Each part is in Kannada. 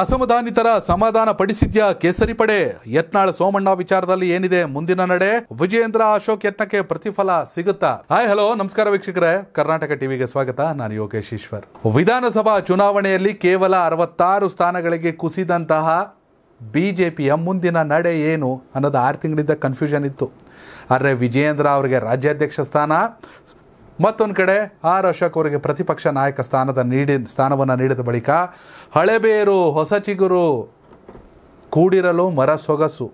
ಅಸಮಾಧಾನಿತರ ಸಮಾಧಾನ ಪಡಿಸಿದ್ಯಾ ಕೇಸರಿ ಪಡೆ ಯತ್ನಾಳ್ ಸೋಮಣ್ಣ ವಿಚಾರದಲ್ಲಿ ಏನಿದೆ ಮುಂದಿನ ನಡೆ ವಿಜಯೇಂದ್ರ ಅಶೋಕ್ ಯತ್ನಕ್ಕೆ ಪ್ರತಿಫಲ ಸಿಗುತ್ತಾ ಹಾಯ್ ಹಲೋ ನಮಸ್ಕಾರ ವೀಕ್ಷಕರೇ ಕರ್ನಾಟಕ ಟಿವಿಗೆ ಸ್ವಾಗತ ನಾನು ಯೋಗೇಶ್ ಈಶ್ವರ್ ವಿಧಾನಸಭಾ ಚುನಾವಣೆಯಲ್ಲಿ ಕೇವಲ ಅರವತ್ತಾರು ಸ್ಥಾನಗಳಿಗೆ ಕುಸಿದಂತಹ ಬಿಜೆಪಿಯ ಮುಂದಿನ ನಡೆ ಏನು ಅನ್ನೋದು ಆರು ತಿಂಗಳಿಂದ ಕನ್ಫ್ಯೂಷನ್ ಇತ್ತು ಆದರೆ ವಿಜಯೇಂದ್ರ ಅವರಿಗೆ ರಾಜ್ಯಾಧ್ಯಕ್ಷ ಸ್ಥಾನ ಮತ್ತೊಂದು ಕಡೆ ಆರ್ ಅಶೋಕ್ ಅವರಿಗೆ ಪ್ರತಿಪಕ್ಷ ನಾಯಕ ಸ್ಥಾನದ ನೀಡಿ ಸ್ಥಾನವನ್ನು ನೀಡಿದ ಬಳಿಕ ಹಳೆಬೇರು ಹೊಸ ಚಿಗುರು ಕೂಡಿರಲು ಮರ ಸೊಗಸು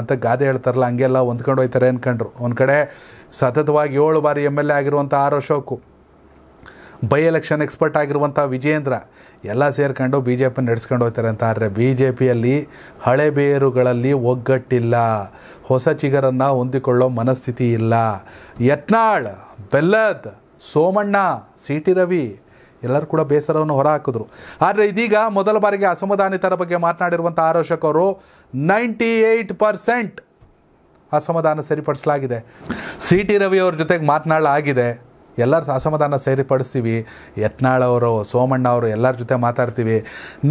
ಅಂತ ಗಾದೆ ಹೇಳ್ತಾರಲ್ಲ ಹಂಗೆಲ್ಲ ಹೊಂದ್ಕೊಂಡು ಹೋಯ್ತಾರೆ ಅನ್ಕೊಂಡ್ರು ಒಂದು ಕಡೆ ಸತತವಾಗಿ ಏಳು ಬಾರಿ ಎಮ್ ಎಲ್ ಎ ಆಗಿರುವಂಥ R Ashok by election expert ಆಗಿರುವಂಥ ವಿಜೇಂದ್ರ ಎಲ್ಲ ಸೇರ್ಕೊಂಡು ಬಿ ಜೆ ಪಿ ನಡೆಸ್ಕೊಂಡು ಹೋಗ್ತಾರೆ ಅಂತ ಆದರೆ ಬಿ ಜೆ ಪಿಯಲ್ಲಿ ಹಳೆ ಬೇರುಗಳಲ್ಲಿ ಒಗ್ಗಟ್ಟಿಲ್ಲ ಹೊಸ ಚಿಗರನ್ನು ಹೊಂದಿಕೊಳ್ಳೋ ಮನಸ್ಥಿತಿ ಇಲ್ಲ ಯತ್ನಾಳ್ ಬೆಲ್ಲದ್ ಸೋಮಣ್ಣ ಸಿ ಟಿ ರವಿ ಎಲ್ಲರೂ ಕೂಡ ಬೇಸರವನ್ನು ಹಾಕಿದ್ರು ಆದರೆ ಇದೀಗ ಮೊದಲ ಬಾರಿಗೆ ಅಸಮಾಧಾನಿತರ ಬಗ್ಗೆ ಮಾತನಾಡಿರುವಂಥ ಆರೋಷಕರು ನೈಂಟಿ ಏಯ್ಟ್ ಪರ್ಸೆಂಟ್ ಅಸಮಾಧಾನ ಸರಿಪಡಿಸಲಾಗಿದೆ ಸಿ ಟಿ ರವಿ ಅವ್ರ ಜೊತೆಗೆ ಮಾತನಾಡಲಾಗಿದೆ ಎಲ್ಲರ ಅಸಮಾಧಾನ ಸೇರಿಪಡಿಸ್ತೀವಿ ಯತ್ನಾಳವರು ಸೋಮಣ್ಣ ಅವರು ಎಲ್ಲರ ಜೊತೆ ಮಾತಾಡ್ತೀವಿ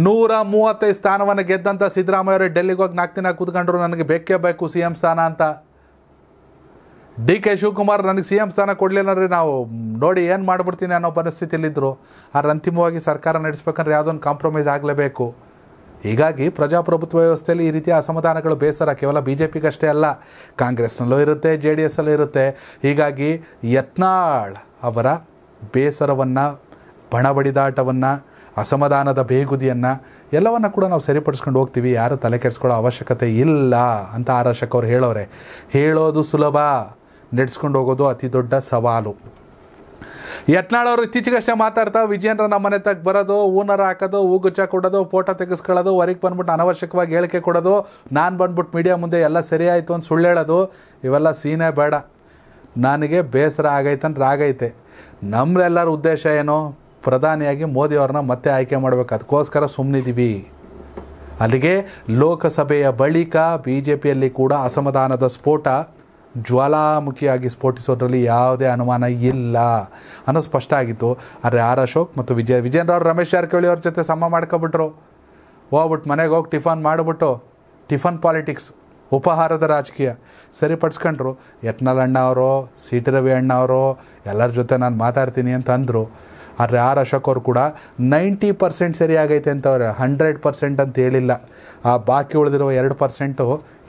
ನೂರ ಮೂವತ್ತೈದು ಸ್ಥಾನವನ್ನು ಗೆದ್ದಂಥ ಅವರು ಡೆಲ್ಲಿಗೆ ಹೋಗಿ ನಾಲ್ಕು ದಿನ ಕೂತ್ಕೊಂಡ್ರು ನನಗೆ ಬೇಕೇ ಬೇಕು ಸಿ ಎಂ ಸ್ಥಾನ ಅಂತ ಡಿ ಕೆ ಶಿವಕುಮಾರ್ ನನಗೆ ಸಿ ಎಂ ಸ್ಥಾನ ಕೊಡಲಿಲ್ಲ ರೀ ನಾವು ನೋಡಿ ಏನು ಮಾಡಿಬಿಡ್ತೀನಿ ಅನ್ನೋ ಪರಿಸ್ಥಿತಿಯಲ್ಲಿದ್ದರು ಆದ್ರೆ ಅಂತಿಮವಾಗಿ ಸರ್ಕಾರ ನಡೆಸ್ಬೇಕಂದ್ರೆ ಯಾವುದೊಂದು ಕಾಂಪ್ರಮೈಸ್ ಆಗಲೇಬೇಕು ಹೀಗಾಗಿ ಪ್ರಜಾಪ್ರಭುತ್ವ ವ್ಯವಸ್ಥೆಯಲ್ಲಿ ಈ ರೀತಿಯ ಅಸಮಾಧಾನಗಳು ಬೇಸರ ಕೇವಲ ಬಿ ಜೆ ಪಿಗಷ್ಟೇ ಅಲ್ಲ ಕಾಂಗ್ರೆಸ್ನಲ್ಲೂ ಇರುತ್ತೆ ಜೆ ಡಿ ಎಸ್ಸಲ್ಲೂ ಇರುತ್ತೆ ಹೀಗಾಗಿ ಯತ್ನಾಳ್ ಅವರ ಬೇಸರವನ್ನು ಬಣಬಡಿದಾಟವನ್ನು ಅಸಮಾಧಾನದ ಬೇಗುದಿಯನ್ನು ಎಲ್ಲವನ್ನು ಕೂಡ ನಾವು ಸರಿಪಡಿಸ್ಕೊಂಡು ಹೋಗ್ತೀವಿ ಯಾರು ತಲೆ ಕೆಡಿಸ್ಕೊಳ್ಳೋ ಅವಶ್ಯಕತೆ ಇಲ್ಲ ಅಂತ ಆರಶಕ್ ಅವ್ರು ಹೇಳೋರೆ ಹೇಳೋದು ಸುಲಭ ನಡೆಸ್ಕೊಂಡು ಹೋಗೋದು ಅತಿ ದೊಡ್ಡ ಸವಾಲು ಯತ್ನಾಳ್ ಅವರು ಇತ್ತೀಚೆಗಷ್ಟೇ ಮಾತಾಡ್ತಾ ವಿಜಯೇಂದ್ರ ನಮ್ಮ ಮನೆ ಬರೋದು ಹೂನರ ಹಾಕೋದು ಹೂ ಕೊಡೋದು ಫೋಟೋ ತೆಗೆಸ್ಕೊಳ್ಳೋದು ಹೊರಗೆ ಬಂದ್ಬಿಟ್ಟು ಅನವಶ್ಯಕವಾಗಿ ಹೇಳಿಕೆ ಕೊಡೋದು ನಾನು ಬಂದ್ಬಿಟ್ಟು ಮೀಡಿಯಾ ಮುಂದೆ ಎಲ್ಲ ಸರಿಯಾಯಿತು ಅಂತ ಸುಳ್ಳು ಹೇಳೋದು ಇವೆಲ್ಲ ಸೀನೇ ಬೇಡ ನನಗೆ ಬೇಸರ ಆಗೈತೆ ಅಂದ್ರೆ ಆಗೈತೆ ನಮ್ಮೆಲ್ಲರ ಉದ್ದೇಶ ಏನು ಪ್ರಧಾನಿಯಾಗಿ ಮೋದಿಯವ್ರನ್ನ ಮತ್ತೆ ಆಯ್ಕೆ ಮಾಡಬೇಕು ಅದಕ್ಕೋಸ್ಕರ ಸುಮ್ಮನಿದ್ದೀವಿ ಅಲ್ಲಿಗೆ ಲೋಕಸಭೆಯ ಬಳಿಕ ಬಿ ಜೆ ಪಿಯಲ್ಲಿ ಕೂಡ ಅಸಮಾಧಾನದ ಸ್ಫೋಟ ಜ್ವಾಲಾಮುಖಿಯಾಗಿ ಸ್ಫೋಟಿಸೋದ್ರಲ್ಲಿ ಯಾವುದೇ ಅನುಮಾನ ಇಲ್ಲ ಅನ್ನೋ ಸ್ಪಷ್ಟ ಆಗಿತ್ತು ಆದರೆ ಆರ್ ಅಶೋಕ್ ಮತ್ತು ವಿಜಯ ವಿಜಯನ್ರವ್ರು ರಮೇಶ್ ಜಾರಕಿಹೊಳಿ ಅವ್ರ ಜೊತೆ ಸಮ ಮಾಡ್ಕೊಬಿಟ್ರು ಹೋಗ್ಬಿಟ್ಟು ಮನೆಗೆ ಹೋಗಿ ಟಿಫನ್ ಮಾಡಿಬಿಟ್ಟು ಟಿಫನ್ ಪಾಲಿಟಿಕ್ಸ್ ಉಪಹಾರದ ರಾಜಕೀಯ ಸರಿಪಡಿಸ್ಕೊಂಡ್ರು ಯತ್ನಾಳ್ ಅಣ್ಣ ಅವರು ಸಿ ಟಿ ರವಿ ಅಣ್ಣ ಅವರು ಎಲ್ಲರ ಜೊತೆ ನಾನು ಮಾತಾಡ್ತೀನಿ ಅಂತಂದರು ಆದರೆ ಆರ್ ಅಶೋಕ್ ಅವರು ಕೂಡ ನೈಂಟಿ ಪರ್ಸೆಂಟ್ ಸರಿಯಾಗೈತೆ ಅಂತ ಅವ್ರು ಹಂಡ್ರೆಡ್ ಪರ್ಸೆಂಟ್ ಅಂತ ಹೇಳಿಲ್ಲ ಆ ಬಾಕಿ ಉಳಿದಿರುವ ಎರಡು ಪರ್ಸೆಂಟು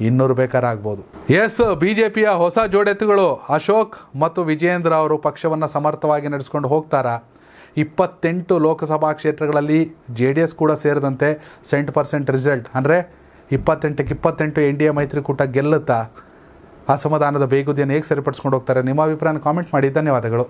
ಇನ್ನೂರು ಬೇಕಾರಾಗ್ಬೋದು ಎಸ್ ಬಿ ಜೆ ಪಿಯ ಹೊಸ ಜೋಡೆತ್ತುಗಳು ಅಶೋಕ್ ಮತ್ತು ವಿಜಯೇಂದ್ರ ಅವರು ಪಕ್ಷವನ್ನು ಸಮರ್ಥವಾಗಿ ನಡೆಸ್ಕೊಂಡು ಹೋಗ್ತಾರಾ ಇಪ್ಪತ್ತೆಂಟು ಲೋಕಸಭಾ ಕ್ಷೇತ್ರಗಳಲ್ಲಿ ಜೆ ಡಿ ಎಸ್ ಕೂಡ ಸೇರಿದಂತೆ ಸೆಂಟ್ ಪರ್ಸೆಂಟ್ ರಿಸಲ್ಟ್ ಅಂದರೆ ಇಪ್ಪತ್ತೆಂಟಕ್ಕೆ ಇಪ್ಪತ್ತೆಂಟು ಎನ್ ಡಿ ಎ ಮೈತ್ರಿಕೂಟ ಗೆಲ್ಲುತ್ತಾ ಅಸಮಾಧಾನದ ಬೇಗುದಿಯನ್ನು ಹೇಗೆ ಸರಿಪಡಿಸ್ಕೊಂಡು ಹೋಗ್ತಾರೆ ನಿಮ್ಮ ಅಭಿಪ್ರಾಯನ ಕಾಮೆಂಟ್ ಮಾಡಿ ಧನ್ಯವಾದಗಳು